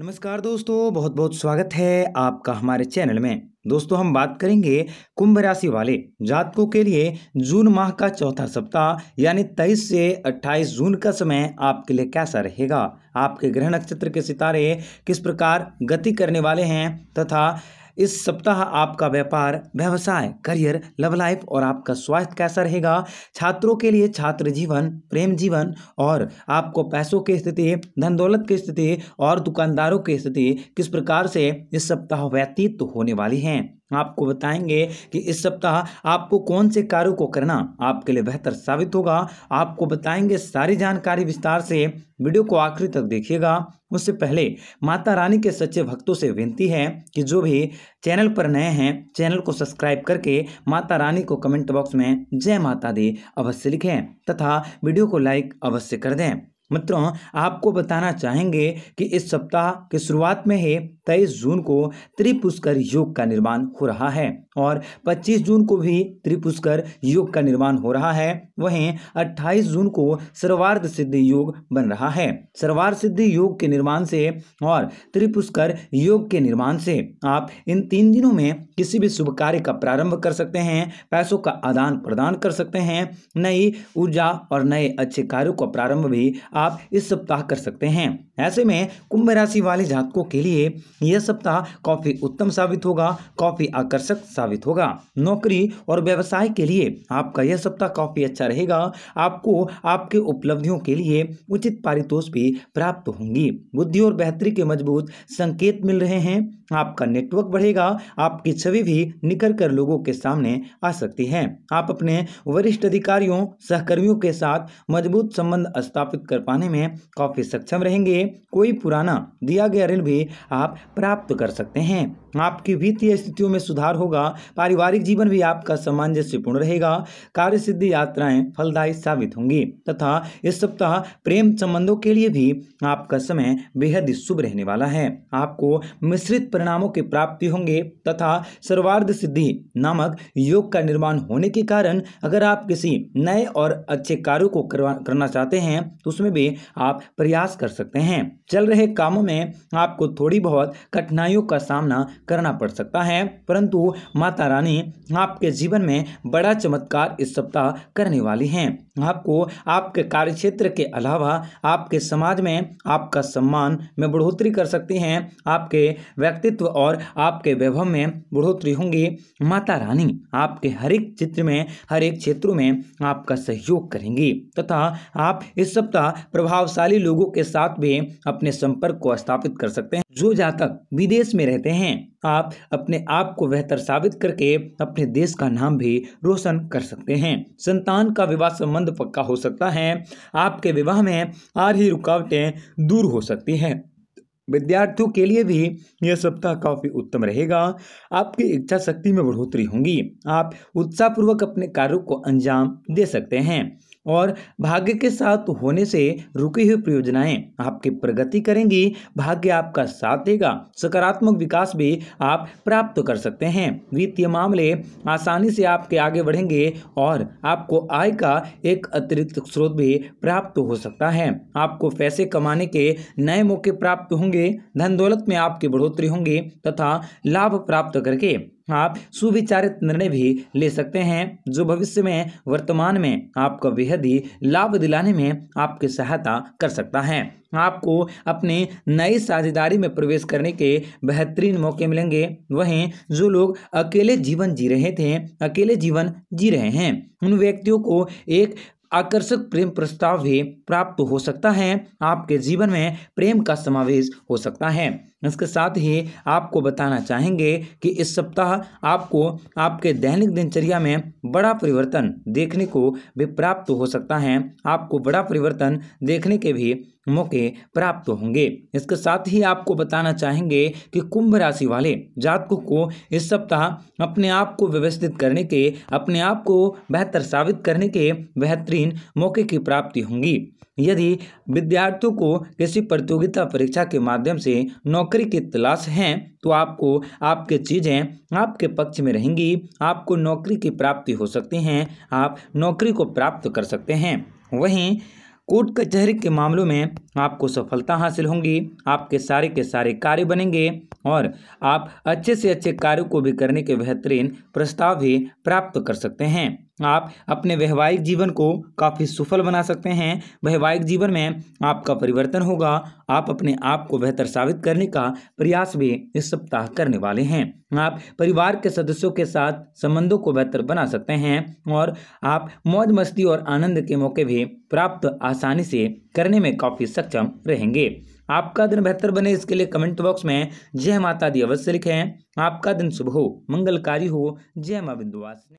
नमस्कार दोस्तों बहुत बहुत स्वागत है आपका हमारे चैनल में दोस्तों हम बात करेंगे कुंभ राशि वाले जातकों के लिए जून माह का चौथा सप्ताह यानी 23 से 28 जून का समय आपके लिए कैसा रहेगा आपके ग्रह नक्षत्र के सितारे किस प्रकार गति करने वाले हैं तथा इस सप्ताह आपका व्यापार व्यवसाय करियर लव लाइफ और आपका स्वास्थ्य कैसा रहेगा छात्रों के लिए छात्र जीवन प्रेम जीवन और आपको पैसों की स्थिति धन दौलत की स्थिति और दुकानदारों की स्थिति किस प्रकार से इस सप्ताह व्यतीत होने वाली हैं आपको बताएंगे कि इस सप्ताह आपको कौन से कार्यों को करना आपके लिए बेहतर साबित होगा आपको बताएंगे सारी जानकारी विस्तार से वीडियो को आखिरी तक देखिएगा उससे पहले माता रानी के सच्चे भक्तों से विनती है कि जो भी चैनल पर नए हैं चैनल को सब्सक्राइब करके माता रानी को कमेंट बॉक्स में जय माता दी अवश्य लिखें तथा वीडियो को लाइक अवश्य कर दें मित्रों आपको बताना चाहेंगे कि इस सप्ताह के शुरुआत में ही तेईस जून को त्रिपुष्कर योग का निर्माण हो रहा है और 25 जून को भी त्रिपुष्कर योग का निर्माण हो रहा है वहीं 28 जून को सर्वार्ध सिद्धि योग बन रहा है सर्वार्ध सिद्धि योग के निर्माण से और त्रिपुष्कर योग के निर्माण से आप इन तीन दिनों में किसी भी शुभ कार्य का प्रारंभ कर सकते हैं पैसों का आदान प्रदान कर सकते हैं नई ऊर्जा और नए अच्छे कार्यों का प्रारंभ भी आप आप इस सप्ताह कर सकते हैं ऐसे में कुंभ राशि वाले जातकों के लिए यह सप्ताह काफ़ी उत्तम साबित होगा काफ़ी आकर्षक साबित होगा नौकरी और व्यवसाय के लिए आपका यह सप्ताह काफ़ी अच्छा रहेगा आपको आपके उपलब्धियों के लिए उचित पारितोष भी प्राप्त होंगी बुद्धि और बेहतरी के मजबूत संकेत मिल रहे हैं आपका नेटवर्क बढ़ेगा आपकी छवि भी निकल कर लोगों के सामने आ सकती है आप अपने वरिष्ठ अधिकारियों सहकर्मियों के साथ मजबूत संबंध स्थापित कर पाने में काफ़ी सक्षम रहेंगे कोई पुराना दिया गया ऋण भी आप प्राप्त कर सकते हैं आपकी वित्तीय स्थितियों में सुधार होगा पारिवारिक जीवन भी आपका सामंजस्यपूर्ण रहेगा कार्य सिद्धि यात्राएं फलदायी साबित होंगी तथा इस सप्ताह प्रेम संबंधों के लिए भी आपका समय बेहद ही शुभ रहने वाला है आपको मिश्रित परिणामों की प्राप्ति होंगे तथा सर्वार्ध सिद्धि नामक योग का निर्माण होने के कारण अगर आप किसी नए और अच्छे कार्यों को करना चाहते हैं तो उसमें भी आप प्रयास कर सकते हैं चल रहे कामों में आपको थोड़ी बहुत कठिनाइयों का सामना करना पड़ सकता है परंतु माता रानी आपके जीवन में बड़ा चमत्कार इस सप्ताह करने वाली हैं आपको आपके कार्यक्षेत्र के अलावा आपके समाज में आपका सम्मान में बढ़ोतरी कर सकती हैं आपके व्यक्तित्व और आपके वैभव में बढ़ोतरी होंगी माता रानी आपके हर एक चित्र में हर एक क्षेत्रों में आपका सहयोग करेंगी तथा आप इस सप्ताह प्रभावशाली लोगों के साथ भी अपने संपर्क को स्थापित कर सकते हैं जो जातक विदेश में रहते हैं आप अपने आप को बेहतर साबित करके अपने देश का नाम भी रोशन कर सकते हैं संतान का विवाह संबंध पक्का हो सकता है आपके विवाह में आ रही रुकावटें दूर हो सकती हैं विद्यार्थियों के लिए भी यह सप्ताह काफ़ी उत्तम रहेगा आपकी इच्छा शक्ति में बढ़ोतरी होगी आप उत्साहपूर्वक अपने कार्यों को अंजाम दे सकते हैं और भाग्य के साथ होने से रुकी हुई परियोजनाएं आपकी प्रगति करेंगी भाग्य आपका साथ देगा सकारात्मक विकास भी आप प्राप्त कर सकते हैं वित्तीय मामले आसानी से आपके आगे बढ़ेंगे और आपको आय का एक अतिरिक्त स्रोत भी प्राप्त हो सकता है आपको पैसे कमाने के नए मौके प्राप्त होंगे धन दौलत में आपकी बढ़ोतरी होंगी तथा लाभ प्राप्त करके आप सुविचारित निर्णय भी ले सकते हैं जो भविष्य में वर्तमान में आपको बेहद ही लाभ दिलाने में आपकी सहायता कर सकता है आपको अपने नई साझेदारी में प्रवेश करने के बेहतरीन मौके मिलेंगे वहीं जो लोग अकेले जीवन जी रहे थे अकेले जीवन जी रहे हैं उन व्यक्तियों को एक आकर्षक प्रेम प्रस्ताव भी प्राप्त हो सकता है आपके जीवन में प्रेम का समावेश हो सकता है इसके साथ ही आपको बताना चाहेंगे कि इस सप्ताह आपको आपके दैनिक दिनचर्या में बड़ा परिवर्तन देखने को भी प्राप्त हो सकता है आपको बड़ा परिवर्तन देखने के भी मौके प्राप्त होंगे इसके साथ ही आपको बताना चाहेंगे कि कुंभ राशि वाले जातकों को इस सप्ताह अपने आप को व्यवस्थित करने के अपने आप को बेहतर साबित करने के बेहतरीन मौके की प्राप्ति होंगी यदि विद्यार्थियों को किसी प्रतियोगिता परीक्षा के माध्यम से नौकरी नौकरी की तलाश हैं तो आपको आपके चीज़ें आपके पक्ष में रहेंगी आपको नौकरी की प्राप्ति हो सकती हैं आप नौकरी को प्राप्त कर सकते हैं वहीं कोर्ट कचहरी के मामलों में आपको सफलता हासिल होंगी आपके सारे के सारे कार्य बनेंगे और आप अच्छे से अच्छे कार्यों को भी करने के बेहतरीन प्रस्ताव भी प्राप्त कर सकते हैं आप अपने वैवाहिक जीवन को काफ़ी सफल बना सकते हैं वैवाहिक जीवन में आपका परिवर्तन होगा आप अपने आप को बेहतर साबित करने का प्रयास भी इस सप्ताह करने वाले हैं आप परिवार के सदस्यों के साथ संबंधों को बेहतर बना सकते हैं और आप मौज मस्ती और आनंद के मौके भी प्राप्त आसानी से करने में काफ़ी सक्षम रहेंगे आपका दिन बेहतर बने इसके लिए कमेंट बॉक्स में जय माता दी अवश्य लिखें आपका दिन शुभ हो मंगलकारी हो जय माँ बिंदुवास